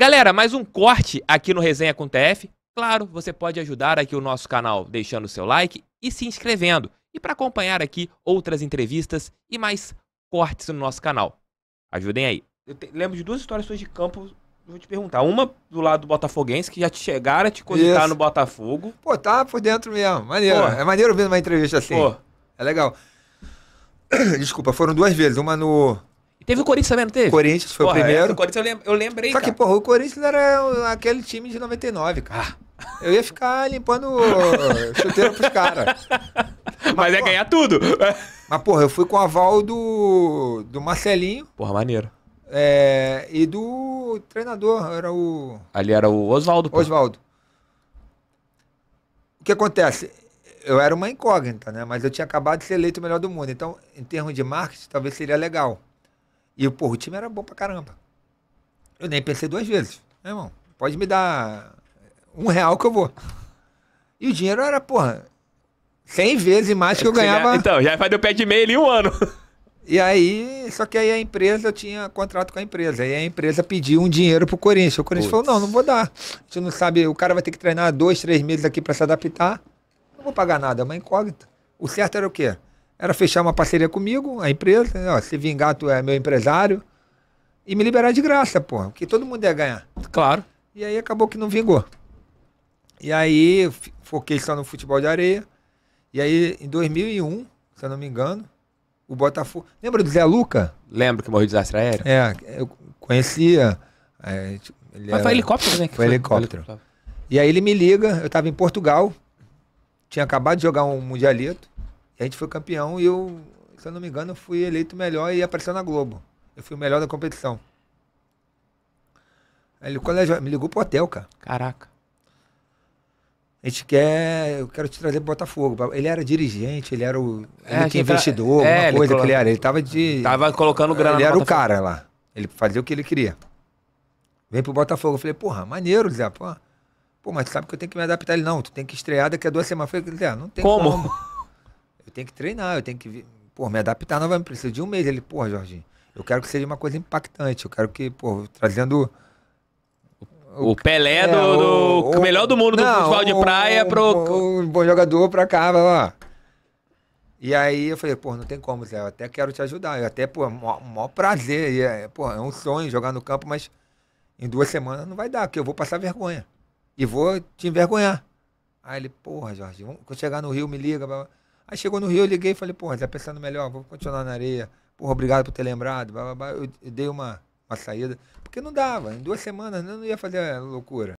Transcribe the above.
Galera, mais um corte aqui no Resenha com TF. Claro, você pode ajudar aqui o nosso canal deixando o seu like e se inscrevendo. E para acompanhar aqui outras entrevistas e mais cortes no nosso canal. Ajudem aí. Eu te, lembro de duas histórias suas de campo. Vou te perguntar. Uma do lado do Botafoguense, que já te chegaram a te cogitar no Botafogo. Pô, tá por dentro mesmo. Maneiro. Pô. É maneiro ver uma entrevista assim. Pô. É legal. Desculpa, foram duas vezes. Uma no Teve o Corinthians também, não teve? Corinthians foi porra, o primeiro. É, o Corinthians eu, lem eu lembrei. Só cara. que, porra, o Corinthians era aquele time de 99, cara. Ah. Eu ia ficar limpando chuteiro pros caras. Mas, mas é ganhar tudo. Mas, porra, eu fui com o aval do, do Marcelinho. Porra, maneiro. É, e do treinador, era o. Ali era o Oswaldo. Oswaldo. O que acontece? Eu era uma incógnita, né? Mas eu tinha acabado de ser eleito o melhor do mundo. Então, em termos de marketing, talvez seria legal. E, porra, o time era bom pra caramba. Eu nem pensei duas vezes. Meu irmão, pode me dar um real que eu vou. E o dinheiro era, porra, cem vezes mais que, eu ganhava. então, já faz o pé de meia ali um ano. E aí, só que aí a empresa, eu tinha contrato com a empresa. Aí a empresa pediu um dinheiro pro Corinthians. O Corinthians falou: não, não vou dar. A gente não sabe, o cara vai ter que treinar dois, três meses aqui para se adaptar. Não vou pagar nada, é uma incógnita. O certo era o quê? era fechar uma parceria comigo, a empresa, né, ó, se vingar, tu é meu empresário, e me liberar de graça, pô porque todo mundo ia ganhar. Claro. E aí acabou que não vingou. E aí foquei só no futebol de areia. E aí em 2001, se eu não me engano, o Botafogo. Lembra do Zé Luca? Lembro que morreu de desastre aéreo. É, eu conhecia. É, ele Mas foi helicóptero, né? Foi, foi helicóptero. helicóptero. E aí ele me liga, eu estava em Portugal, tinha acabado de jogar um mundialito. E a gente foi campeão e eu, se eu não me engano, fui eleito melhor e apareceu na Globo. Eu fui o melhor da competição. Aí ele colégio, me ligou pro hotel, cara. Caraca. A gente quer. Eu quero te trazer pro Botafogo. Ele era dirigente, ele era o. É, ele que investidor, tá, é, alguma coisa ele que ele era. Ele tava de. Tava colocando grana. Ele era Botafogo. o cara lá. Ele fazia o que ele queria. Vem pro Botafogo. Eu falei, porra, maneiro, Zé. Pô, pô mas sabe que eu tenho que me adaptar. Ele, não, tu tem que estrear daqui a duas semanas. Eu falei, Zé, não tem como. como. Eu tenho que treinar, eu tenho que, pô, me adaptar novamente. Preciso de um mês. Ele, pô, Jorginho, eu quero que seja uma coisa impactante. Eu quero que, pô, trazendo. O, Pelé é, do, do o, melhor do mundo não, do futebol de praia pro. Um bom jogador pra cá, vai lá. E aí eu falei, pô, não tem como, Zé, eu até quero te ajudar. Eu até, pô, é maior, maior prazer. E é, pô, é um sonho jogar no campo, mas em duas semanas não vai dar, porque eu vou passar vergonha. E vou te envergonhar. Aí ele, porra, Jorge, quando chegar no Rio, me liga. Blá, blá. Aí chegou no Rio, eu liguei e falei, porra, já tá pensando melhor, vou continuar na areia. Porra, obrigado por ter lembrado. Eu dei uma, uma saída. Porque não dava, em duas semanas né, eu não ia fazer loucura.